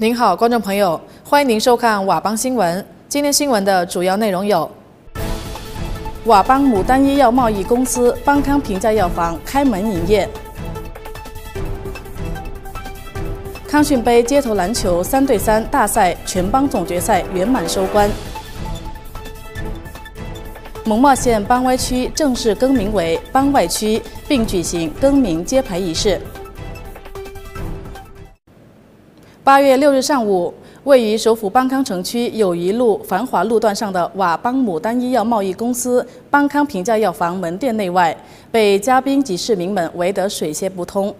您好，观众朋友，欢迎您收看瓦邦新闻。今天新闻的主要内容有：瓦邦牡丹医药贸易公司邦康平价药房开门营业；康讯杯街头篮球三对三大赛全邦总决赛圆满收官；蒙茂县邦歪区正式更名为邦外区，并举行更名揭牌仪式。八月六日上午，位于首府邦康城区友谊路繁华路段上的瓦邦牡丹医药贸易公司邦康平价药房门店内外被嘉宾及市民们围得水泄不通。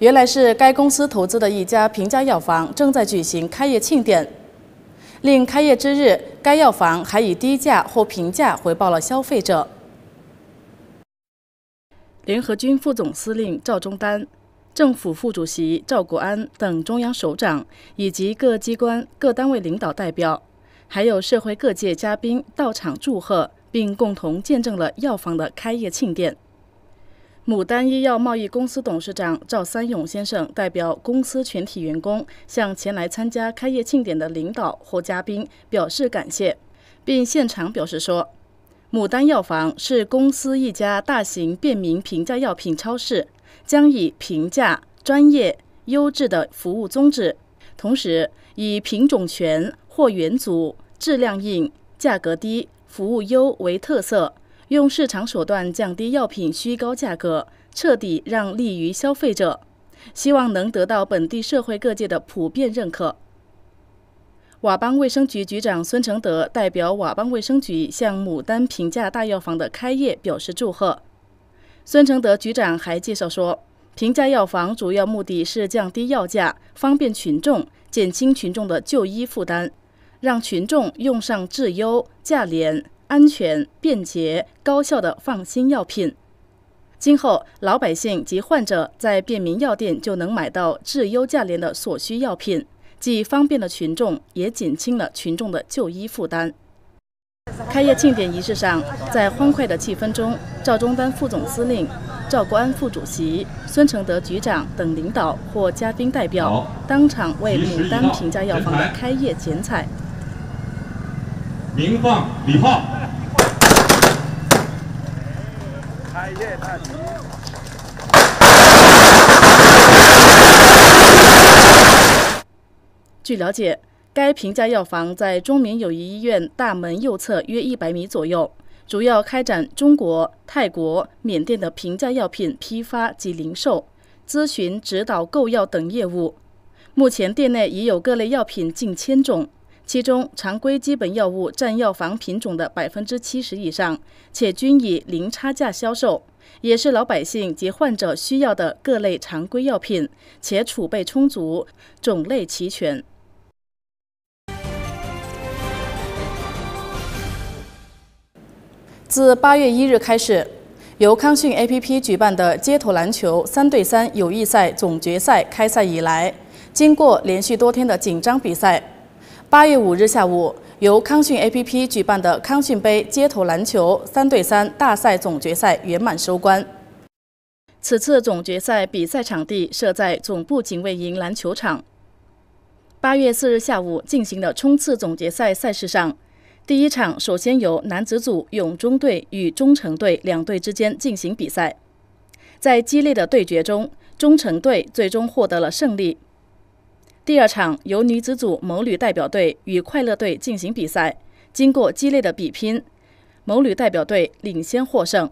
原来是该公司投资的一家平价药房正在举行开业庆典，另开业之日，该药房还以低价或平价回报了消费者。联合军副总司令赵忠丹。政府副主席赵国安等中央首长以及各机关各单位领导代表，还有社会各界嘉宾到场祝贺，并共同见证了药房的开业庆典。牡丹医药贸易公司董事长赵三勇先生代表公司全体员工，向前来参加开业庆典的领导或嘉宾表示感谢，并现场表示说：“牡丹药房是公司一家大型便民平价药品超市。”将以平价、专业、优质的服务宗旨，同时以品种全、货源足、质量硬、价格低、服务优为特色，用市场手段降低药品虚高价格，彻底让利于消费者。希望能得到本地社会各界的普遍认可。佤邦卫生局局长孙承德代表佤邦卫生局向牡丹平价大药房的开业表示祝贺。孙承德局长还介绍说，平价药房主要目的是降低药价，方便群众，减轻群众的就医负担，让群众用上质优、价廉、安全、便捷、高效的放心药品。今后，老百姓及患者在便民药店就能买到质优价廉的所需药品，既方便了群众，也减轻了群众的就医负担。开业庆典仪式上，在欢快的气氛中，赵忠丹副总司令、赵国安副主席、孙承德局长等领导或嘉宾代表当场为牡丹平价药房的开业剪彩。鸣放礼炮，开业大吉。据了解。该平价药房在中缅友谊医院大门右侧约一百米左右，主要开展中国、泰国、缅甸的平价药品批发及零售、咨询、指导购药等业务。目前店内已有各类药品近千种，其中常规基本药物占药房品种的百分之七十以上，且均以零差价销售，也是老百姓及患者需要的各类常规药品，且储备充足、种类齐全。自八月一日开始，由康讯 APP 举办的街头篮球三对三友谊赛总决赛开赛以来，经过连续多天的紧张比赛，八月五日下午，由康讯 APP 举办的康讯杯街头篮球三对三大赛总决赛圆满收官。此次总决赛比赛场地设在总部警卫营篮球场。八月四日下午进行的冲刺总决赛赛事上。第一场首先由男子组永中队与中城队两队之间进行比赛，在激烈的对决中，中城队最终获得了胜利。第二场由女子组某旅代表队与快乐队进行比赛，经过激烈的比拼，某旅代表队领先获胜。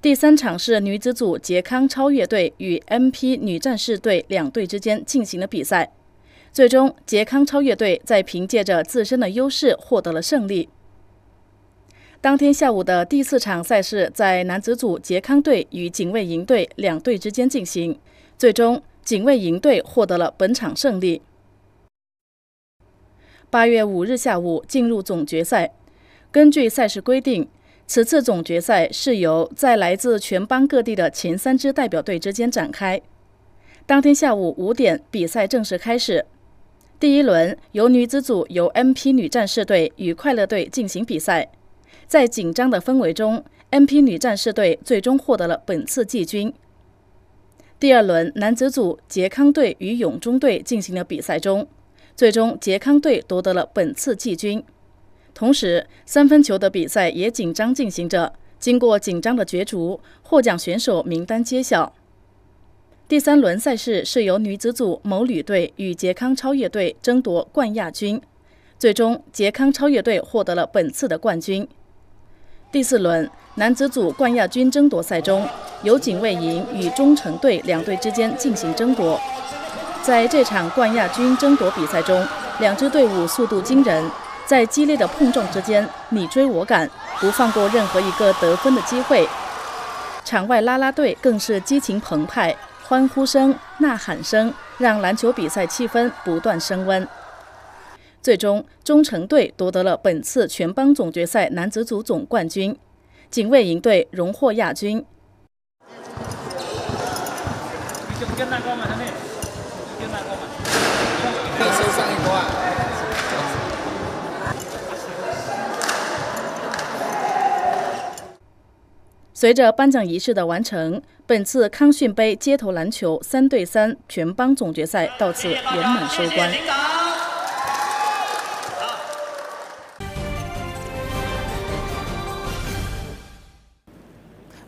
第三场是女子组杰康超越队与 M P 女战士队两队之间进行的比赛。最终，杰康超越队在凭借着自身的优势获得了胜利。当天下午的第四场赛事在男子组杰康队与警卫营队两队之间进行，最终警卫营队获得了本场胜利。八月五日下午进入总决赛。根据赛事规定，此次总决赛是由在来自全邦各地的前三支代表队之间展开。当天下午五点，比赛正式开始。第一轮由女子组由 M P 女战士队与快乐队进行比赛，在紧张的氛围中，M P 女战士队最终获得了本次季军。第二轮男子组杰康队与永中队进行了比赛，中最终杰康队夺得了本次季军。同时，三分球的比赛也紧张进行着。经过紧张的角逐，获奖选手名单揭晓。第三轮赛事是由女子组某旅队与捷康超越队争夺冠亚军，最终捷康超越队获得了本次的冠军。第四轮男子组冠亚军争夺赛中，由警卫营与中诚队两队之间进行争夺。在这场冠亚军争夺比赛中，两支队伍速度惊人，在激烈的碰撞之间你追我赶，不放过任何一个得分的机会。场外啦啦队更是激情澎湃。欢呼声、呐喊声让篮球比赛气氛不断升温。最终，中城队夺得了本次全邦总决赛男子组总冠军，警卫营队荣获亚军。随着颁奖仪式的完成，本次康讯杯街头篮球三对三全邦总决赛到此圆满收官。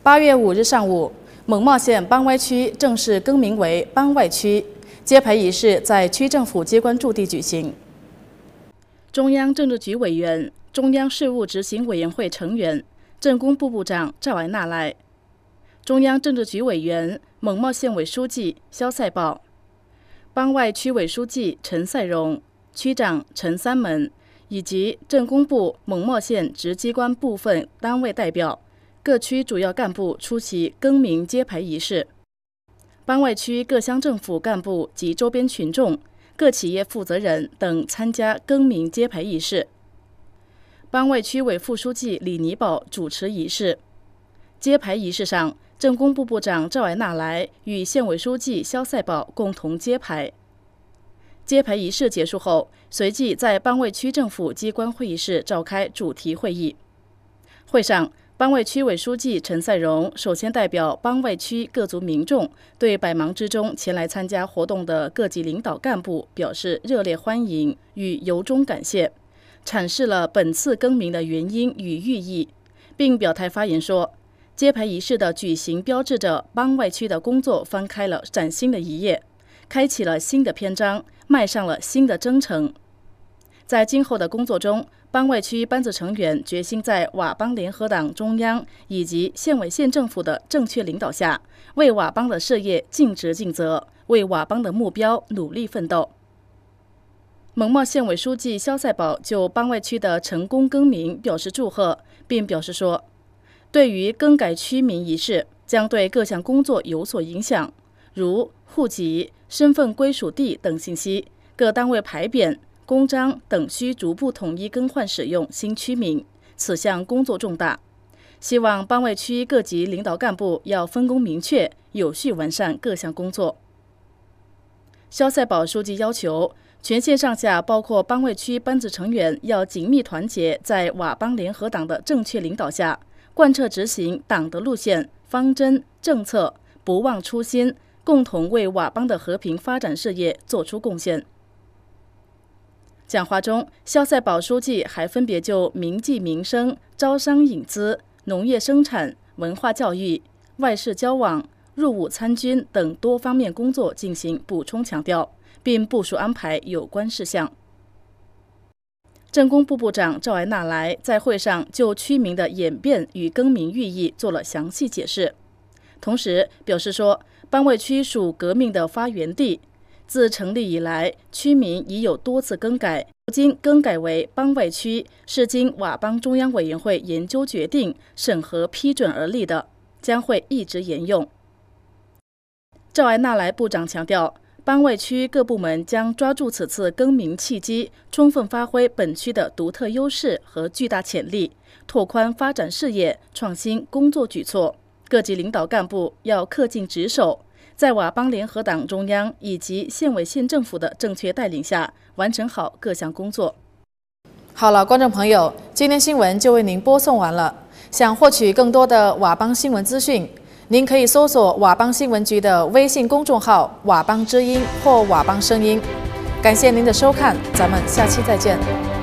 八月五日上午，勐茂县邦歪区正式更名为邦歪区，揭牌仪式在区政府机关驻地举行。中央政治局委员、中央事务执行委员会成员。政工部部长赵爱娜来，中央政治局委员、蒙茂县委书记肖赛宝，邦外区委书记陈赛荣、区长陈三门，以及政工部蒙茂县直机关部分单位代表、各区主要干部出席更名揭牌仪式。邦外区各乡政府干部及周边群众、各企业负责人等参加更名揭牌仪式。班外区委副书记李尼宝主持仪式。揭牌仪式上，政工部部长赵艾纳来与县委书记肖赛宝共同揭牌。揭牌仪式结束后，随即在班外区政府机关会议室召开主题会议。会上，班外区委书记陈赛荣首先代表班外区各族民众，对百忙之中前来参加活动的各级领导干部表示热烈欢迎与由衷感谢。阐释了本次更名的原因与寓意，并表态发言说：“揭牌仪式的举行，标志着邦外区的工作翻开了崭新的一页，开启了新的篇章，迈上了新的征程。在今后的工作中，邦外区班子成员决心在佤邦联合党中央以及县委县政府的正确领导下，为佤邦的事业尽职尽责，为佤邦的目标努力奋斗。”蒙茂县委书记肖赛宝就班外区的成功更名表示祝贺，并表示说，对于更改区名一事，将对各项工作有所影响，如户籍、身份归属地等信息，各单位牌匾、公章等需逐步统一更换使用新区名。此项工作重大，希望班外区各级领导干部要分工明确，有序完善各项工作。肖赛宝书记要求。全县上下，包括班位区班子成员，要紧密团结，在佤邦联合党的正确领导下，贯彻执行党的路线、方针、政策，不忘初心，共同为佤邦的和平发展事业作出贡献。讲话中，肖赛宝书记还分别就铭记民生、招商引资、农业生产、文化教育、外事交往、入伍参军等多方面工作进行补充强调。并部署安排有关事项。政工部部长赵艾纳莱在会上就区名的演变与更名寓意做了详细解释，同时表示说，邦外区属革命的发源地，自成立以来，区名已有多次更改，如今更改为邦外区，是经佤邦中央委员会研究决定、审核批准而立的，将会一直沿用。赵艾纳莱部长强调。邦外区各部门将抓住此次更名契机，充分发挥本区的独特优势和巨大潜力，拓宽发展事业，创新工作举措。各级领导干部要恪尽职守，在佤邦联合党中央以及县委县政府的正确带领下，完成好各项工作。好了，观众朋友，今天新闻就为您播送完了。想获取更多的佤邦新闻资讯。您可以搜索佤邦新闻局的微信公众号“佤邦之音”或“佤邦声音”。感谢您的收看，咱们下期再见。